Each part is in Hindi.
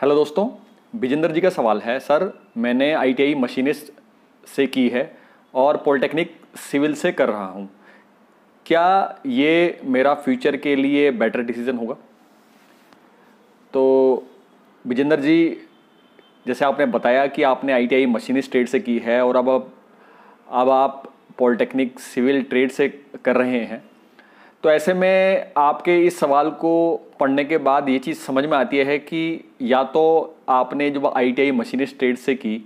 हेलो दोस्तों विजेंद्र जी का सवाल है सर मैंने आईटीआई मशीनिस्ट से की है और पॉलिटेक्निक सिविल से कर रहा हूँ क्या ये मेरा फ्यूचर के लिए बेटर डिसीजन होगा तो विजेंद्र जी जैसे आपने बताया कि आपने आईटीआई मशीनिस्ट ट्रेड से की है और अब अब आप पॉलिटेक्निक सिविल ट्रेड से कर रहे हैं तो ऐसे में आपके इस सवाल को पढ़ने के बाद ये चीज़ समझ में आती है कि या तो आपने जो I T I machinist trade से की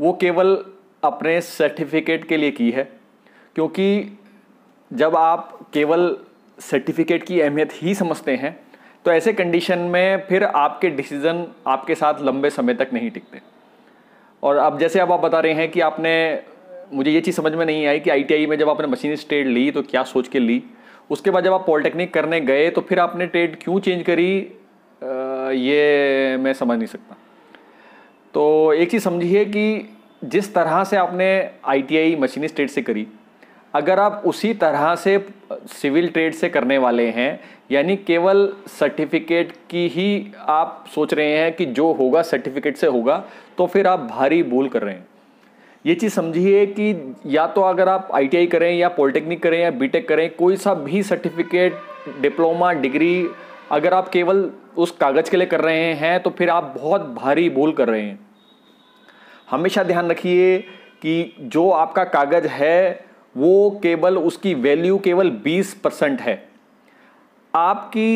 वो केवल अपने सर्टिफिकेट के लिए की है क्योंकि जब आप केवल सर्टिफिकेट की अहमियत ही समझते हैं तो ऐसे कंडीशन में फिर आपके डिसीज़न आपके साथ लंबे समय तक नहीं टिकते और अब जैसे अब आप बता रहे हैं कि आपने मुझे ये चीज़ समझ में नहीं आई कि आईटीआई में जब आपने मशीन स्टेट ली तो क्या सोच के ली उसके बाद जब आप पॉलिटेक्निक करने गए तो फिर आपने ट्रेड क्यों चेंज करी आ, ये मैं समझ नहीं सकता तो एक चीज़ समझिए कि जिस तरह से आपने आईटीआई मशीनी ट्रेड से करी अगर आप उसी तरह से सिविल ट्रेड से करने वाले हैं यानी केवल सर्टिफिकेट की ही आप सोच रहे हैं कि जो होगा सर्टिफिकेट से होगा तो फिर आप भारी भूल कर रहे हैं ये चीज़ समझिए कि या तो अगर आप आईटीआई करें या पॉलिटेक्निक करें या बीटेक करें कोई सा भी सर्टिफिकेट डिप्लोमा डिग्री अगर आप केवल उस कागज़ के लिए कर रहे हैं तो फिर आप बहुत भारी बोल कर रहे हैं हमेशा ध्यान रखिए कि जो आपका कागज़ है वो केवल उसकी वैल्यू केवल 20 परसेंट है आपकी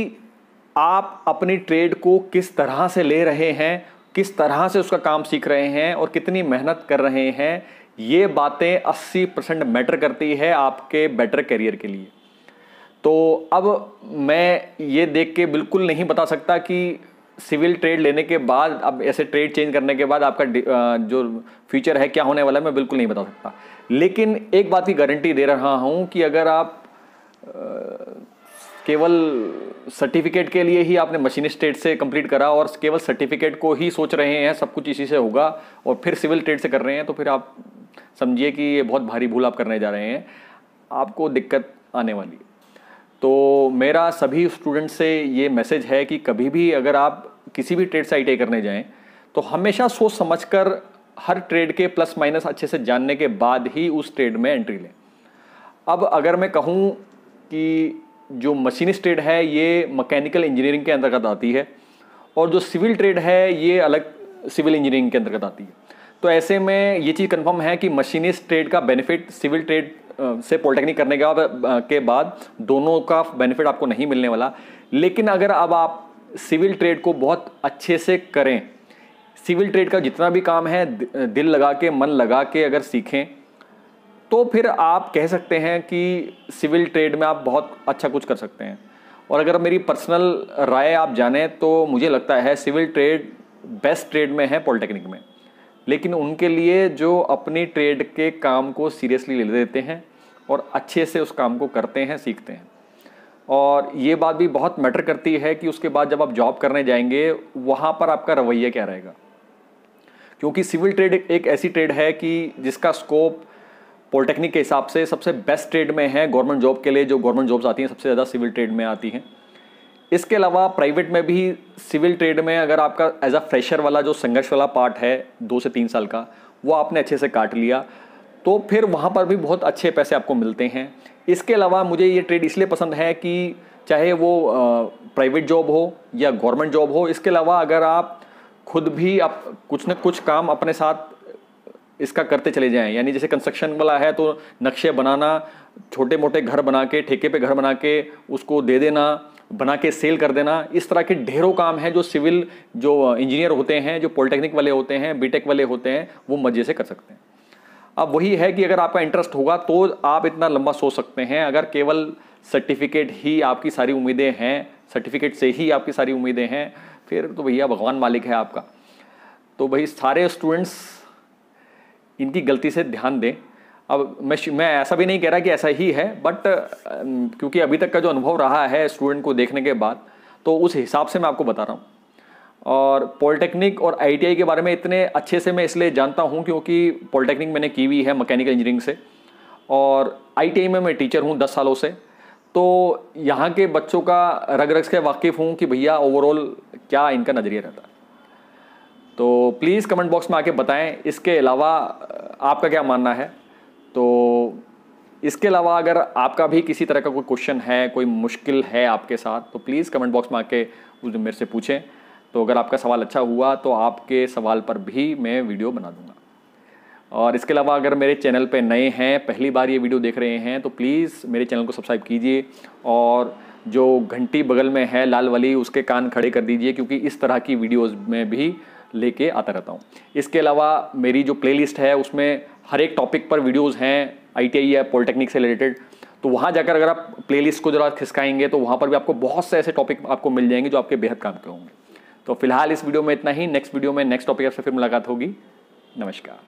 आप अपनी ट्रेड को किस तरह से ले रहे हैं किस तरह से उसका काम सीख रहे हैं और कितनी मेहनत कर रहे हैं ये बातें 80 परसेंट मैटर करती है आपके बेटर करियर के लिए तो अब मैं ये देख के बिल्कुल नहीं बता सकता कि सिविल ट्रेड लेने के बाद अब ऐसे ट्रेड चेंज करने के बाद आपका जो फ्यूचर है क्या होने वाला है मैं बिल्कुल नहीं बता सकता लेकिन एक बात की गारंटी दे रहा हूँ कि अगर आप केवल सर्टिफिकेट के लिए ही आपने मशीन स्टेट से कंप्लीट करा और केवल सर्टिफिकेट को ही सोच रहे हैं सब कुछ इसी से होगा और फिर सिविल ट्रेड से कर रहे हैं तो फिर आप समझिए कि ये बहुत भारी भूल आप करने जा रहे हैं आपको दिक्कत आने वाली है तो मेरा सभी स्टूडेंट से ये मैसेज है कि कभी भी अगर आप किसी भी ट्रेड से आई करने जाएँ तो हमेशा सोच समझ कर हर ट्रेड के प्लस माइनस अच्छे से जानने के बाद ही उस ट्रेड में एंट्री लें अब अगर मैं कहूँ कि जो मशीनिस्ट ट्रेड है ये मैकेनिकल इंजीनियरिंग के अंतर्गत आती है और जो सिविल ट्रेड है ये अलग सिविल इंजीनियरिंग के अंतर्गत आती है तो ऐसे में ये चीज़ कंफर्म है कि मशीनिस्ट ट्रेड का बेनिफिट सिविल ट्रेड से पॉलिटेक्निक करने का के बाद दोनों का बेनिफिट आपको नहीं मिलने वाला लेकिन अगर अब आप सिविल ट्रेड को बहुत अच्छे से करें सिविल ट्रेड का जितना भी काम है दिल लगा के मन लगा के अगर सीखें तो फिर आप कह सकते हैं कि सिविल ट्रेड में आप बहुत अच्छा कुछ कर सकते हैं और अगर मेरी पर्सनल राय आप जाने तो मुझे लगता है सिविल ट्रेड बेस्ट ट्रेड में है पॉलिटेक्निक में लेकिन उनके लिए जो अपनी ट्रेड के काम को सीरियसली ले लेते हैं और अच्छे से उस काम को करते हैं सीखते हैं और ये बात भी बहुत मैटर करती है कि उसके बाद जब आप जॉब करने जाएंगे वहाँ पर आपका रवैया क्या रहेगा क्योंकि सिविल ट्रेड एक ऐसी ट्रेड है कि जिसका स्कोप पॉलिटेक्निक के हिसाब से सबसे बेस्ट ट्रेड में है गवर्नमेंट जॉब के लिए जो गवर्नमेंट जॉब्स आती हैं सबसे ज़्यादा सिविल ट्रेड में आती हैं इसके अलावा प्राइवेट में भी सिविल ट्रेड में अगर आपका एज अ फ्रेशर वाला जो संघर्ष वाला पार्ट है दो से तीन साल का वो आपने अच्छे से काट लिया तो फिर वहाँ पर भी बहुत अच्छे पैसे आपको मिलते हैं इसके अलावा मुझे ये ट्रेड इसलिए पसंद है कि चाहे वो प्राइवेट जॉब हो या गवर्नमेंट जॉब हो इसके अलावा अगर आप खुद भी आप कुछ ना कुछ काम अपने साथ इसका करते चले जाएं यानी जैसे कंस्ट्रक्शन वाला है तो नक्शे बनाना छोटे मोटे घर बना के ठेके पे घर बना के उसको दे देना बना के सेल कर देना इस तरह के ढेरों काम हैं जो सिविल जो इंजीनियर होते हैं जो पॉलिटेक्निक वाले होते हैं बीटेक वाले होते हैं वो मज़े से कर सकते हैं अब वही है कि अगर आपका इंटरेस्ट होगा तो आप इतना लंबा सोच सकते हैं अगर केवल सर्टिफिकेट ही आपकी सारी उम्मीदें हैं सर्टिफिकेट से ही आपकी सारी उम्मीदें हैं फिर तो भैया भगवान मालिक है आपका तो भाई सारे स्टूडेंट्स इनकी गलती से ध्यान दें अब मैं मैं ऐसा भी नहीं कह रहा कि ऐसा ही है बट क्योंकि अभी तक का जो अनुभव रहा है स्टूडेंट को देखने के बाद तो उस हिसाब से मैं आपको बता रहा हूँ और पॉलिटेक्निक और आईटीआई के बारे में इतने अच्छे से मैं इसलिए जानता हूँ क्योंकि पॉलिटेक्निक मैंने की हुई है मैकेनिकल इंजीनियरिंग से और आईटीआई में मैं टीचर हूँ दस सालों से तो यहाँ के बच्चों का रग रग से वाकिफ़ हूँ कि भैया ओवरऑल क्या इनका नज़रिया रहता है तो प्लीज़ कमेंट बॉक्स में आके बताएं इसके अलावा आपका क्या मानना है तो इसके अलावा अगर आपका भी किसी तरह का कोई क्वेश्चन है कोई मुश्किल है आपके साथ तो प्लीज़ कमेंट बॉक्स में आके उस दिन मेरे से पूछें तो अगर आपका सवाल अच्छा हुआ तो आपके सवाल पर भी मैं वीडियो बना दूंगा और इसके अलावा अगर मेरे चैनल पे नए हैं पहली बार ये वीडियो देख रहे हैं तो प्लीज़ मेरे चैनल को सब्सक्राइब कीजिए और जो घंटी बगल में है लाल वाली उसके कान खड़े कर दीजिए क्योंकि इस तरह की वीडियोज़ में भी लेके आता रहता हूँ इसके अलावा मेरी जो प्लेलिस्ट है उसमें हर एक टॉपिक पर वीडियोज़ हैं आई या पॉलिटेक्निक से रिलेटेड तो वहाँ जाकर अगर आप प्लेलिस्ट को जरा खिसकाएंगे तो वहाँ पर भी आपको बहुत से ऐसे टॉपिक आपको मिल जाएंगे जो आपके बेहद काम के होंगे तो फिलहाल इस वीडियो में इतना ही नेक्स्ट वीडियो में नेक्स्ट टॉपिक आपसे फिर मुलाकात होगी नमस्कार